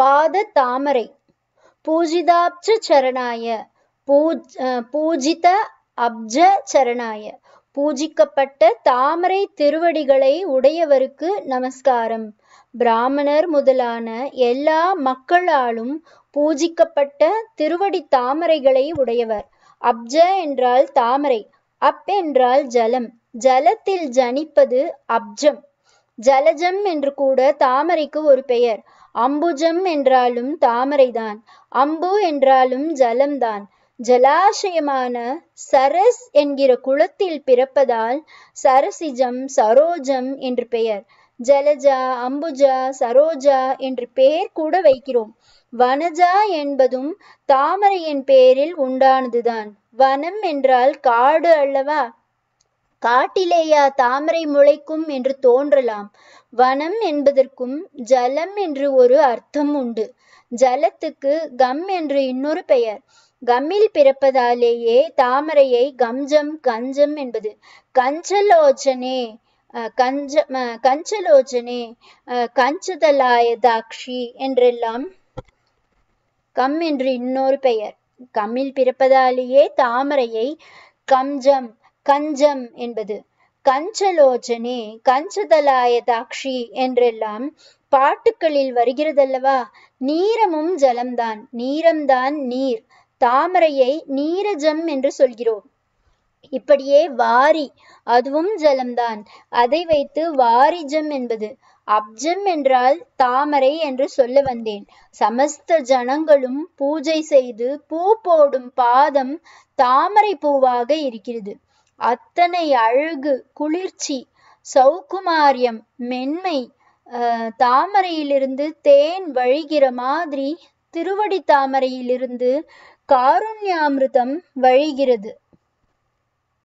பாத தாமரை பூஜிதாப்ஜ சரணாய பூஜித அப்ஜ சரணாய பூஜிக்கப்பட்ட தாமரை திருவடிகளை உடையவருக்கு நமஸ்காரம் பிராமணர் முதலான எல்லா மக்களாலும் பூஜிக்கப்பட்ட திருவடி தாமரைகளை உடையவர் அப்ஜ என்றால் தாமரை அப் என்றால் ஜலம் ஜலத்தில் ஜனிப்பது அப்ஜம் ஜலஜம் என்று கூட தாமரைக்கு ஒரு பெயர் அம்புஜம் என்றாலும் தாமரைதான் அம்பு என்றாலும் ஜலம்தான் ஜலாசயமான சரஸ் என்கிற குளத்தில் பிறப்பதால் சரசிஜம் சரோஜம் என்று பெயர் ஜலஜா அம்புஜா சரோஜா என்று பெயர் கூட வைக்கிறோம் வனஜா என்பதும் தாமரையின் பெயரில் உண்டானதுதான் வனம் என்றால் காடு அல்லவா காட்டிலேயா தாமரை முளைக்கும் என்று தோன்றலாம் வனம் என்பதற்கும் ஜலம் என்று ஒரு அர்த்தம் உண்டு ஜலத்துக்கு கம் என்று இன்னொரு பெயர் கம்மில் பிறப்பதாலேயே தாமரையை கம்ஜம் கஞ்சம் என்பது கஞ்சலோச்சனே கஞ்ச கஞ்சலோச்சனே கஞ்சதலாயதாக்ஷி என்றெல்லாம் கம் என்று இன்னொரு பெயர் கம்மில் பிறப்பதாலேயே தாமரையை கம்ஜம் கஞ்சம் என்பது கஞ்சலோச்சனே கஞ்சதலாய தாக்ஷி என்றெல்லாம் பாட்டுக்களில் வருகிறதல்லவா நீரமும் ஜலம்தான் நீரம்தான் நீர் தாமரையை நீரஜம் என்று சொல்கிறோம் இப்படியே வாரி அதுவும் ஜலம்தான் அதை வைத்து வாரிஜம் என்பது அப்ஜம் என்றால் தாமரை என்று சொல்ல வந்தேன் சமஸ்த ஜனங்களும் பூஜை செய்து பூ போடும் பாதம் தாமரை பூவாக இருக்கிறது அத்தனை அழகு குளிர்ச்சி சௌகுமாரியம் மென்மை தாமரையிலிருந்து தேன் வழிகிற மாதிரி திருவடி தாமரையிலிருந்து காருண்யாமிருதம் வழிகிறது